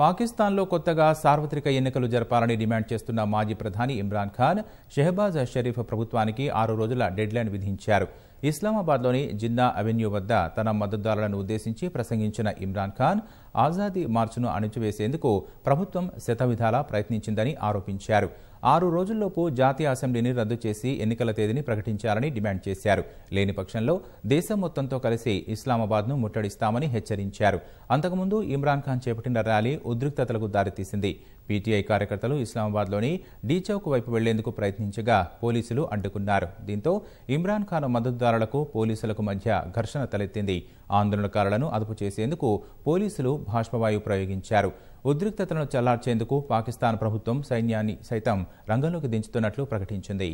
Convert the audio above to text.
పాకిస్తాన్లో కొత్తగా సార్వత్రిక ఎన్నికలు జరపాలని డిమాండ్ చేస్తున్న మాజీ ప్రధాని ఇమ్రాన్ ఖాన్ షెహబాజ్ షరీఫ్ ప్రభుత్వానికి ఆరు రోజుల డెడ్లైన్ విధించారు ఇస్లామాబాద్లోని జిన్నా అవెన్యూ వద్ద తన మద్దతుదారులను ఉద్దేశించి ప్రసంగించిన ఇమ్రాన్ ఖాన్ ఆజాదీ మార్చును అణిచివేసేందుకు ప్రభుత్వం శతవిధాలా ప్రయత్నించిందని ఆరోపించారు ఆరు రోజుల్లోపు జాతీయ అసెంబ్లీని రద్దు చేసి ఎన్నికల తేదీని ప్రకటించాలని డిమాండ్ చేశారు లేని పక్షంలో దేశం మొత్తంతో కలిసి ఇస్లామాబాద్ను ముట్టడిస్తామని హెచ్చరించారు అంతకుముందు ఇమ్రాన్ ఖాన్ చేపట్టిన ర్యాలీ ఉద్రిక్తతలకు దారితీసింది పీటీఐ కార్యకర్తలు ఇస్లామాబాద్లోని డీచౌక్ వైపు వెళ్లేందుకు ప్రయత్నించగా పోలీసులు అడ్డుకున్నారు దీంతో ఇమ్రాన్ ఖాన్ మద్దతుదారులకు పోలీసులకు మధ్య ఘర్షణ తలెత్తింది ఆందోళనకారులను అదుపు చేసేందుకు పోలీసులు బాష్పవాయువు ప్రయోగించారు ఉద్రిక్తతను చల్లార్చేందుకు పాకిస్తాన్ ప్రభుత్వం సైన్యాన్ని సైతం రంగంలోకి దించుతున్నట్లు ప్రకటించింది